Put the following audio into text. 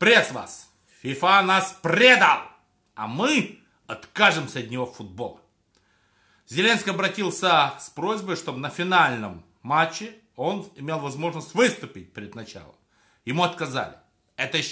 Пресс вас! ФИФА нас предал! А мы откажемся от него футбола. Зеленский обратился с просьбой, чтобы на финальном матче он имел возможность выступить перед началом. Ему отказали. Это еще